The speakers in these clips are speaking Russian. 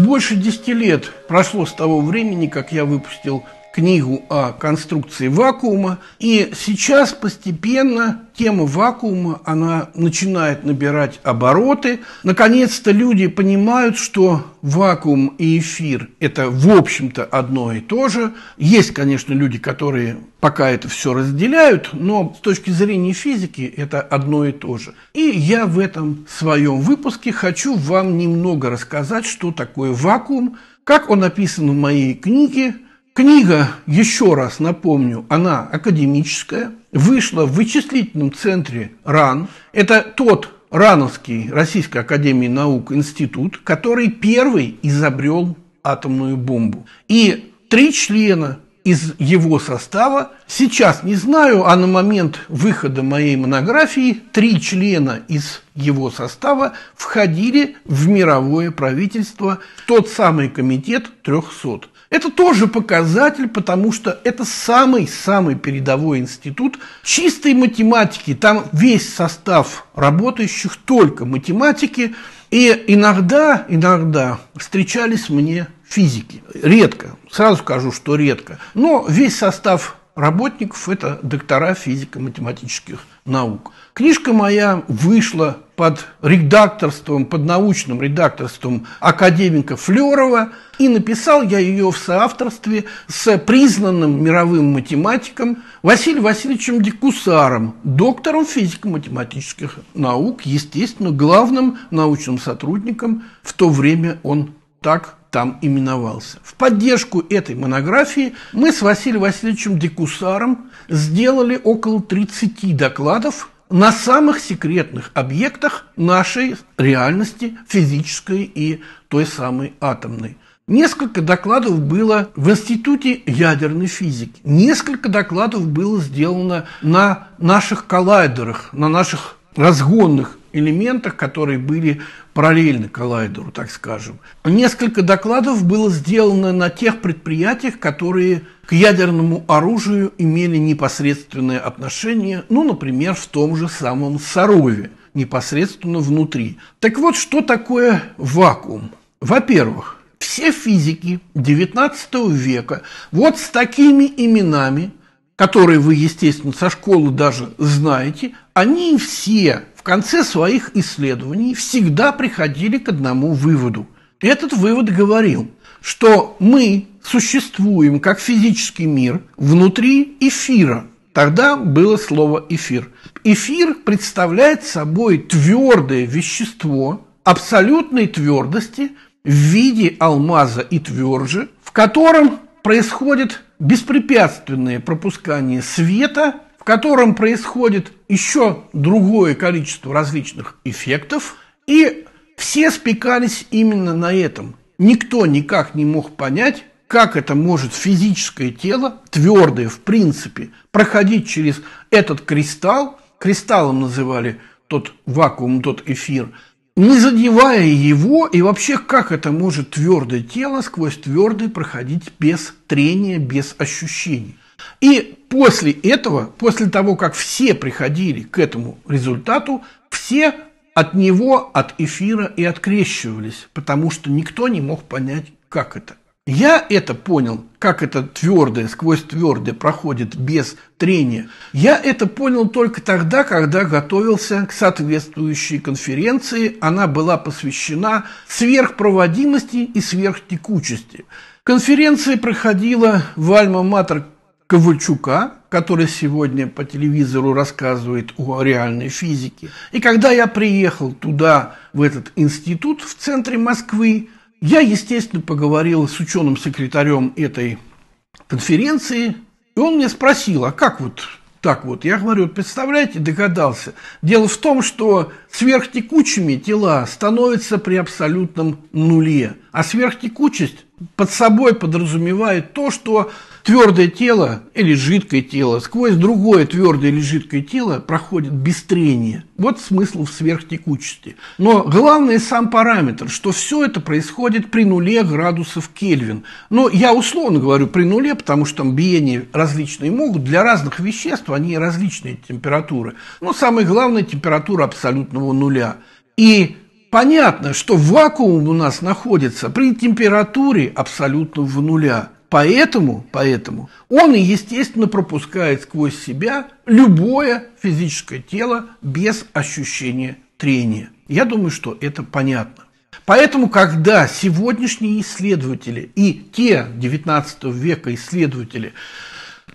Больше 10 лет прошло с того времени, как я выпустил книгу о конструкции вакуума. И сейчас постепенно тема вакуума, она начинает набирать обороты. Наконец-то люди понимают, что вакуум и эфир – это, в общем-то, одно и то же. Есть, конечно, люди, которые пока это все разделяют, но с точки зрения физики это одно и то же. И я в этом своем выпуске хочу вам немного рассказать, что такое вакуум, как он описан в моей книге – Книга, еще раз напомню, она академическая, вышла в вычислительном центре РАН. Это тот РАНовский Российской Академии Наук институт, который первый изобрел атомную бомбу. И три члена из его состава. Сейчас не знаю, а на момент выхода моей монографии три члена из его состава входили в мировое правительство, в тот самый комитет 300. Это тоже показатель, потому что это самый-самый передовой институт чистой математики. Там весь состав работающих только математики. И иногда, иногда встречались мне физики. Редко, сразу скажу, что редко. Но весь состав работников – это доктора физико-математических наук. Книжка моя вышла под редакторством, под научным редакторством академика Флерова, и написал я ее в соавторстве с признанным мировым математиком Василием Васильевичем Декусаром, доктором физико-математических наук, естественно, главным научным сотрудником, в то время он так там именовался. В поддержку этой монографии мы с Василием Васильевичем Декусаром сделали около 30 докладов на самых секретных объектах нашей реальности физической и той самой атомной. Несколько докладов было в Институте ядерной физики, несколько докладов было сделано на наших коллайдерах, на наших разгонных элементах, которые были параллельны коллайдеру, так скажем. Несколько докладов было сделано на тех предприятиях, которые к ядерному оружию имели непосредственное отношение, ну, например, в том же самом Сарове, непосредственно внутри. Так вот, что такое вакуум? Во-первых, все физики XIX века вот с такими именами которые вы, естественно, со школы даже знаете, они все в конце своих исследований всегда приходили к одному выводу. Этот вывод говорил, что мы существуем как физический мир внутри эфира. Тогда было слово «эфир». Эфир представляет собой твердое вещество абсолютной твердости в виде алмаза и тверже, в котором происходит беспрепятственное пропускание света, в котором происходит еще другое количество различных эффектов, и все спекались именно на этом. Никто никак не мог понять, как это может физическое тело, твердое в принципе, проходить через этот кристалл, кристаллом называли тот вакуум, тот эфир – не задевая его, и вообще как это может твердое тело сквозь твердое проходить без трения, без ощущений. И после этого, после того, как все приходили к этому результату, все от него, от эфира и открещивались, потому что никто не мог понять, как это. Я это понял, как это твердое сквозь твердое проходит без трения. Я это понял только тогда, когда готовился к соответствующей конференции. Она была посвящена сверхпроводимости и сверхтекучести. Конференция проходила в Альма-Матер Ковальчука, который сегодня по телевизору рассказывает о реальной физике. И когда я приехал туда, в этот институт в центре Москвы, я, естественно, поговорил с ученым-секретарем этой конференции, и он мне спросил, а как вот так вот? Я говорю, представляете, догадался. Дело в том, что сверхтекучими тела становятся при абсолютном нуле. А сверхтекучесть под собой подразумевает то, что твердое тело или жидкое тело сквозь другое твердое или жидкое тело проходит без трения. Вот смысл в сверхтекучести. Но главный сам параметр, что все это происходит при нуле градусов Кельвин. Но я условно говорю при нуле, потому что там биения различные могут. Для разных веществ они различные температуры. Но самое главное температура абсолютно абсолютного нуля. И понятно, что вакуум у нас находится при температуре абсолютно в нуля. Поэтому, поэтому он, естественно, пропускает сквозь себя любое физическое тело без ощущения трения. Я думаю, что это понятно. Поэтому, когда сегодняшние исследователи и те 19 века исследователи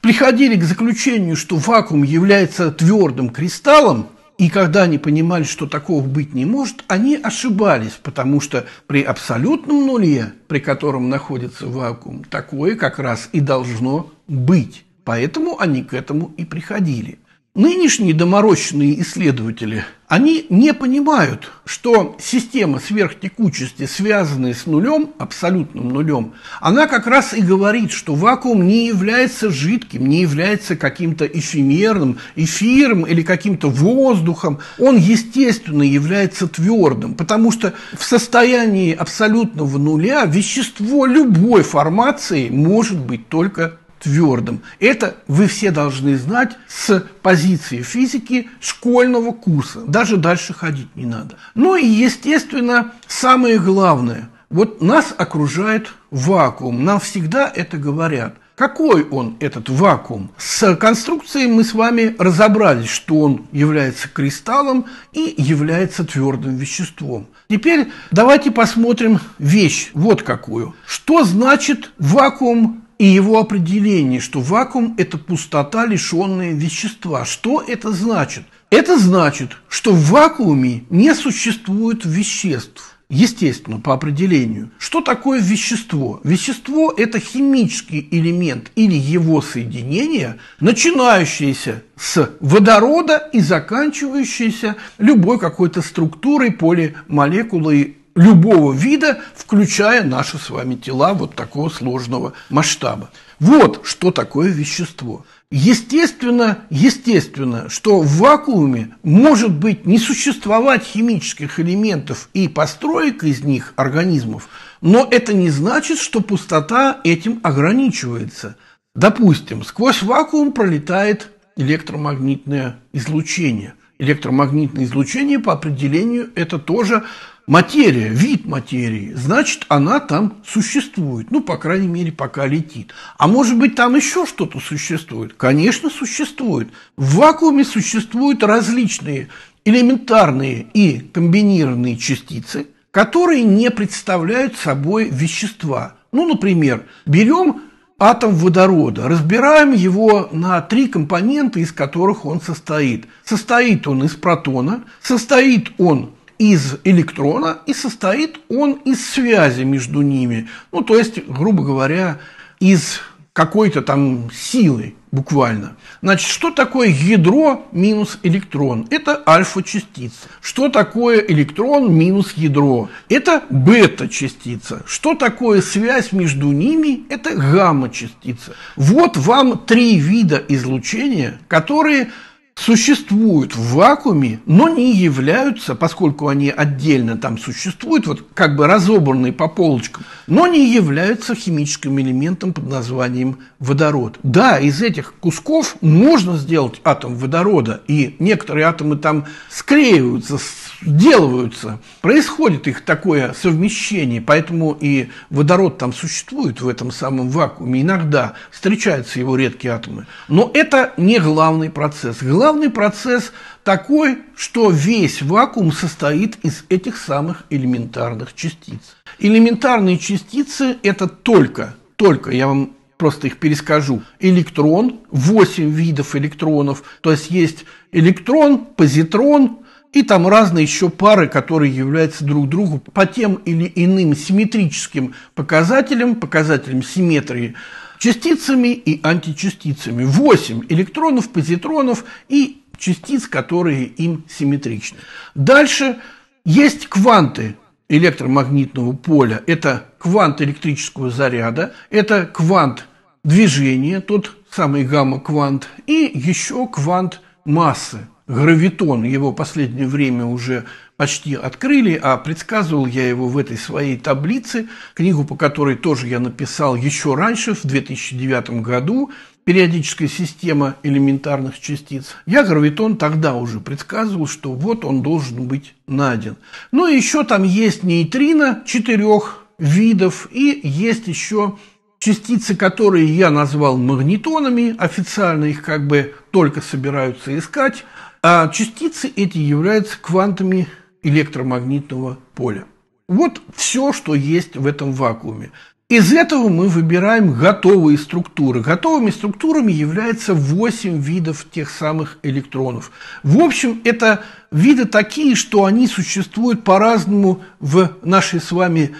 приходили к заключению, что вакуум является твердым кристаллом, и когда они понимали, что такого быть не может, они ошибались, потому что при абсолютном нуле, при котором находится вакуум, такое как раз и должно быть. Поэтому они к этому и приходили. Нынешние доморощенные исследователи, они не понимают, что система сверхтекучести, связанная с нулем, абсолютным нулем, она как раз и говорит, что вакуум не является жидким, не является каким-то эфемерным, эфиром или каким-то воздухом. Он, естественно, является твердым, потому что в состоянии абсолютного нуля вещество любой формации может быть только твердым. Это вы все должны знать с позиции физики школьного курса. Даже дальше ходить не надо. Ну и, естественно, самое главное. Вот нас окружает вакуум. Нам всегда это говорят. Какой он, этот вакуум? С конструкцией мы с вами разобрались, что он является кристаллом и является твердым веществом. Теперь давайте посмотрим вещь вот какую. Что значит вакуум и его определение, что вакуум – это пустота, лишенная вещества. Что это значит? Это значит, что в вакууме не существует веществ. Естественно, по определению. Что такое вещество? Вещество – это химический элемент или его соединение, начинающееся с водорода и заканчивающееся любой какой-то структурой, полимолекулой любого вида, включая наши с вами тела вот такого сложного масштаба. Вот что такое вещество. Естественно, естественно, что в вакууме может быть не существовать химических элементов и построек из них организмов, но это не значит, что пустота этим ограничивается. Допустим, сквозь вакуум пролетает электромагнитное излучение – электромагнитное излучение по определению это тоже материя, вид материи, значит, она там существует. Ну, по крайней мере, пока летит. А может быть, там еще что-то существует? Конечно, существует. В вакууме существуют различные элементарные и комбинированные частицы, которые не представляют собой вещества. Ну, например, берем атом водорода. Разбираем его на три компонента, из которых он состоит. Состоит он из протона, состоит он из электрона и состоит он из связи между ними. Ну, то есть, грубо говоря, из какой-то там силы буквально. Значит, что такое ядро минус электрон? Это альфа-частица. Что такое электрон минус ядро? Это бета-частица. Что такое связь между ними? Это гамма-частица. Вот вам три вида излучения, которые существуют в вакууме, но не являются, поскольку они отдельно там существуют, вот как бы разобранные по полочкам, но не являются химическим элементом под названием водород. Да, из этих кусков можно сделать атом водорода, и некоторые атомы там склеиваются, сделываются, происходит их такое совмещение, поэтому и водород там существует в этом самом вакууме, иногда встречаются его редкие атомы. Но это не главный процесс. Главный Главный процесс такой, что весь вакуум состоит из этих самых элементарных частиц. Элементарные частицы – это только, только, я вам просто их перескажу, электрон, 8 видов электронов, то есть есть электрон, позитрон, и там разные еще пары, которые являются друг другу по тем или иным симметрическим показателям, показателям симметрии – частицами и античастицами. 8 электронов, позитронов и частиц, которые им симметричны. Дальше есть кванты электромагнитного поля. Это квант электрического заряда, это квант движения, тот самый гамма-квант, и еще квант массы, гравитон. Его последнее время уже почти открыли, а предсказывал я его в этой своей таблице, книгу по которой тоже я написал еще раньше, в 2009 году, периодическая система элементарных частиц, я гравитон тогда уже предсказывал, что вот он должен быть найден. Ну и еще там есть нейтрино четырех видов, и есть еще частицы, которые я назвал магнитонами, официально их как бы только собираются искать, а частицы эти являются квантами электромагнитного поля. Вот все, что есть в этом вакууме. Из этого мы выбираем готовые структуры. Готовыми структурами являются 8 видов тех самых электронов. В общем, это виды такие, что они существуют по-разному в нашей с вами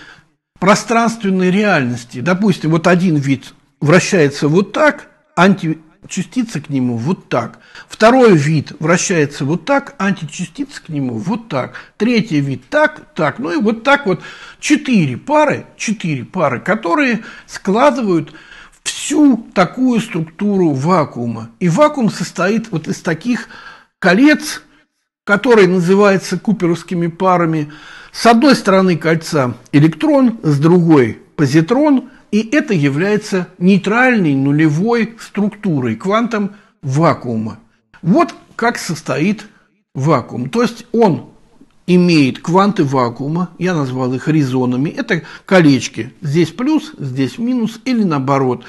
пространственной реальности. Допустим, вот один вид вращается вот так, анти частица к нему вот так. Второй вид вращается вот так, античастица к нему вот так. Третий вид так, так. Ну и вот так вот четыре пары, четыре пары, которые складывают всю такую структуру вакуума. И вакуум состоит вот из таких колец, которые называются куперовскими парами. С одной стороны кольца электрон, с другой позитрон – и это является нейтральной нулевой структурой, квантом вакуума. Вот как состоит вакуум. То есть он имеет кванты вакуума, я назвал их резонами, это колечки, здесь плюс, здесь минус или наоборот.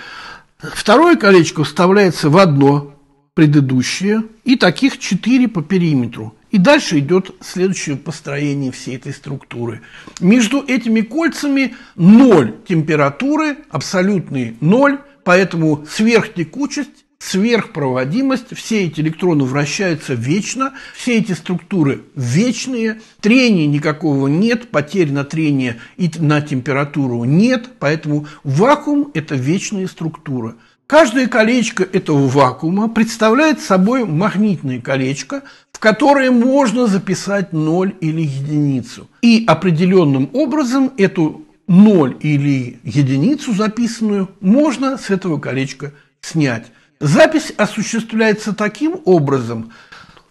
Второе колечко вставляется в одно предыдущее, и таких четыре по периметру. И дальше идет следующее построение всей этой структуры. Между этими кольцами ноль температуры, абсолютный ноль, поэтому сверхтекучесть, сверхпроводимость, все эти электроны вращаются вечно, все эти структуры вечные, трения никакого нет, потерь на трение и на температуру нет, поэтому вакуум – это вечная структура. Каждое колечко этого вакуума представляет собой магнитное колечко, в которые можно записать ноль или единицу. И определенным образом эту ноль или единицу записанную можно с этого колечка снять. Запись осуществляется таким образом.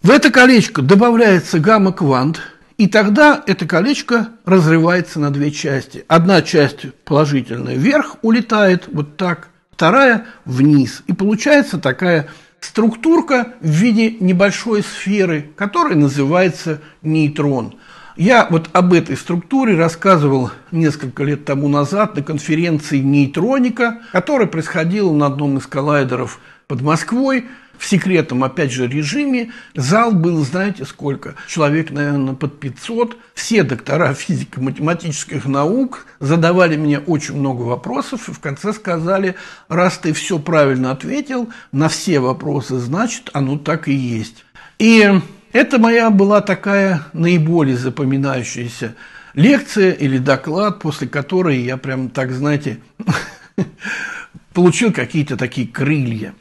В это колечко добавляется гамма-квант, и тогда это колечко разрывается на две части. Одна часть положительная вверх улетает вот так, вторая вниз. И получается такая структурка в виде небольшой сферы, которая называется нейтрон. Я вот об этой структуре рассказывал несколько лет тому назад на конференции «Нейтроника», которая происходила на одном из коллайдеров под Москвой – в секретном, опять же, режиме. Зал был, знаете, сколько? Человек, наверное, под 500. Все доктора физико-математических наук задавали мне очень много вопросов и в конце сказали, раз ты все правильно ответил на все вопросы, значит, оно так и есть. И это моя была такая наиболее запоминающаяся лекция или доклад, после которой я прям так, знаете, получил какие-то такие крылья.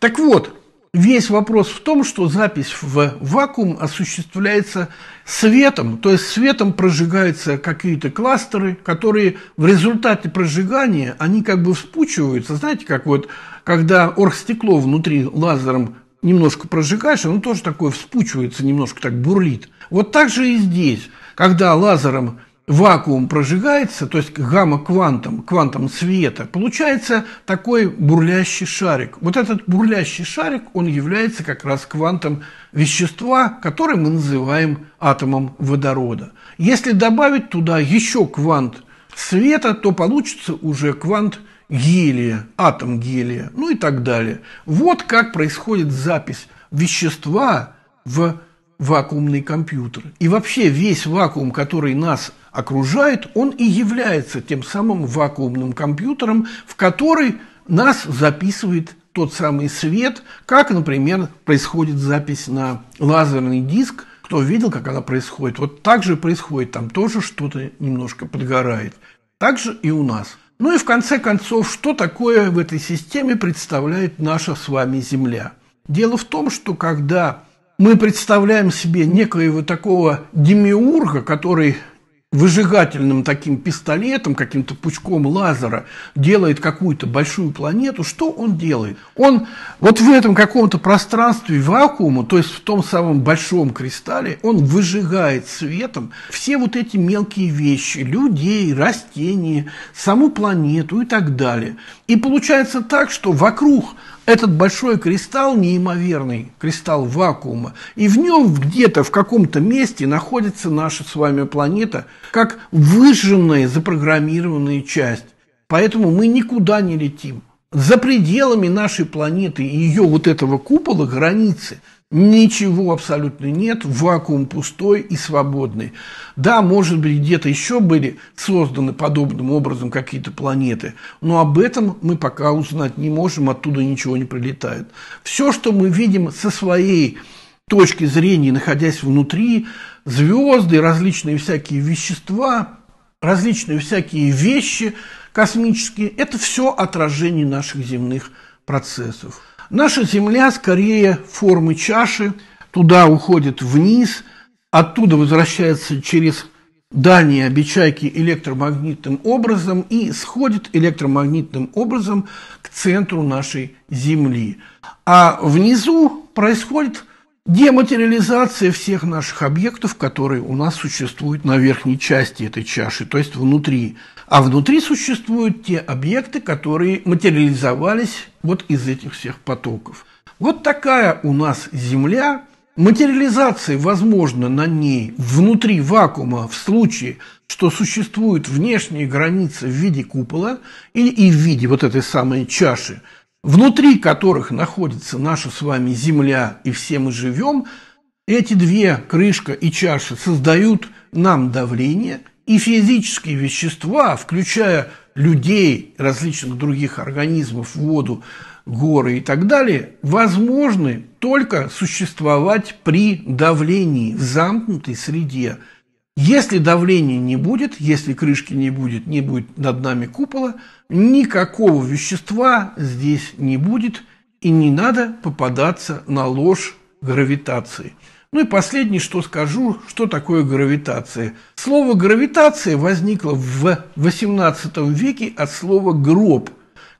Так вот, Весь вопрос в том, что запись в вакуум осуществляется светом, то есть светом прожигаются какие-то кластеры, которые в результате прожигания, они как бы вспучиваются. Знаете, как вот, когда оргстекло внутри лазером немножко прожигаешь, оно тоже такое вспучивается, немножко так бурлит. Вот так же и здесь, когда лазером вакуум прожигается, то есть гамма-квантом, квантом света, получается такой бурлящий шарик. Вот этот бурлящий шарик, он является как раз квантом вещества, который мы называем атомом водорода. Если добавить туда еще квант света, то получится уже квант гелия, атом гелия, ну и так далее. Вот как происходит запись вещества в вакуумный компьютер. И вообще весь вакуум, который нас окружает, он и является тем самым вакуумным компьютером, в который нас записывает тот самый свет, как, например, происходит запись на лазерный диск, кто видел, как она происходит, вот так же происходит, там тоже что-то немножко подгорает. Так же и у нас. Ну и в конце концов, что такое в этой системе представляет наша с вами Земля? Дело в том, что когда мы представляем себе некоего такого демиурга, который выжигательным таким пистолетом, каким-то пучком лазера делает какую-то большую планету, что он делает? Он вот в этом каком-то пространстве вакуума, то есть в том самом большом кристалле, он выжигает светом все вот эти мелкие вещи, людей, растения, саму планету и так далее. И получается так, что вокруг этот большой кристалл неимоверный, кристалл вакуума, и в нем где-то в каком-то месте находится наша с вами планета как выжженная, запрограммированная часть. Поэтому мы никуда не летим. За пределами нашей планеты и ее вот этого купола границы – Ничего абсолютно нет, вакуум пустой и свободный. Да, может быть, где-то еще были созданы подобным образом какие-то планеты, но об этом мы пока узнать не можем, оттуда ничего не прилетает. Все, что мы видим со своей точки зрения, находясь внутри, звезды, различные всякие вещества, различные всякие вещи космические, это все отражение наших земных процессов. Наша Земля скорее формы чаши, туда уходит вниз, оттуда возвращается через дальние обечайки электромагнитным образом и сходит электромагнитным образом к центру нашей Земли. А внизу происходит дематериализация всех наших объектов, которые у нас существуют на верхней части этой чаши, то есть внутри а внутри существуют те объекты, которые материализовались вот из этих всех потоков. Вот такая у нас Земля. Материализация возможна на ней внутри вакуума в случае, что существуют внешние границы в виде купола или и в виде вот этой самой чаши, внутри которых находится наша с вами Земля и все мы живем, эти две, крышка и чаша, создают нам давление – и физические вещества, включая людей, различных других организмов, воду, горы и так далее, возможны только существовать при давлении в замкнутой среде. Если давления не будет, если крышки не будет, не будет над нами купола, никакого вещества здесь не будет, и не надо попадаться на ложь гравитации. Ну и последнее, что скажу, что такое гравитация. Слово «гравитация» возникло в XVIII веке от слова «гроб»,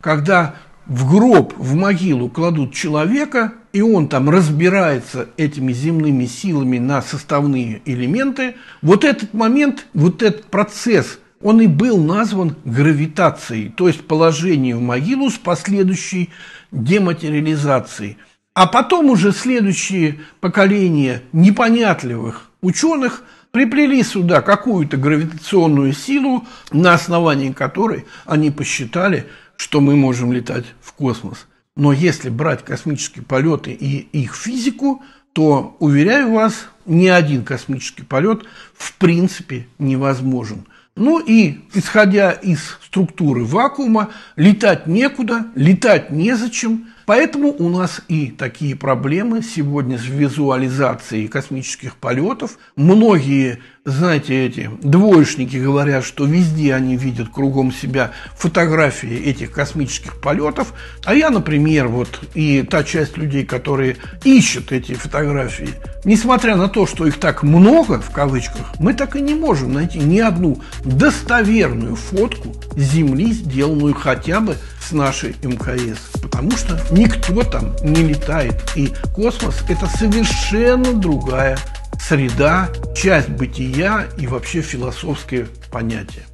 когда в гроб, в могилу кладут человека, и он там разбирается этими земными силами на составные элементы. Вот этот момент, вот этот процесс, он и был назван гравитацией, то есть положение в могилу с последующей дематериализацией – а потом уже следующие поколения непонятливых ученых приплели сюда какую-то гравитационную силу, на основании которой они посчитали, что мы можем летать в космос. Но если брать космические полеты и их физику, то, уверяю вас, ни один космический полет в принципе невозможен. Ну и, исходя из структуры вакуума, летать некуда, летать незачем – Поэтому у нас и такие проблемы сегодня с визуализацией космических полетов. Многие знаете, эти двоечники говорят, что везде они видят кругом себя фотографии этих космических полетов. А я, например, вот и та часть людей, которые ищут эти фотографии, несмотря на то, что их так много, в кавычках, мы так и не можем найти ни одну достоверную фотку Земли, сделанную хотя бы с нашей МКС. Потому что никто там не летает. И космос – это совершенно другая среда, часть бытия и вообще философские понятия.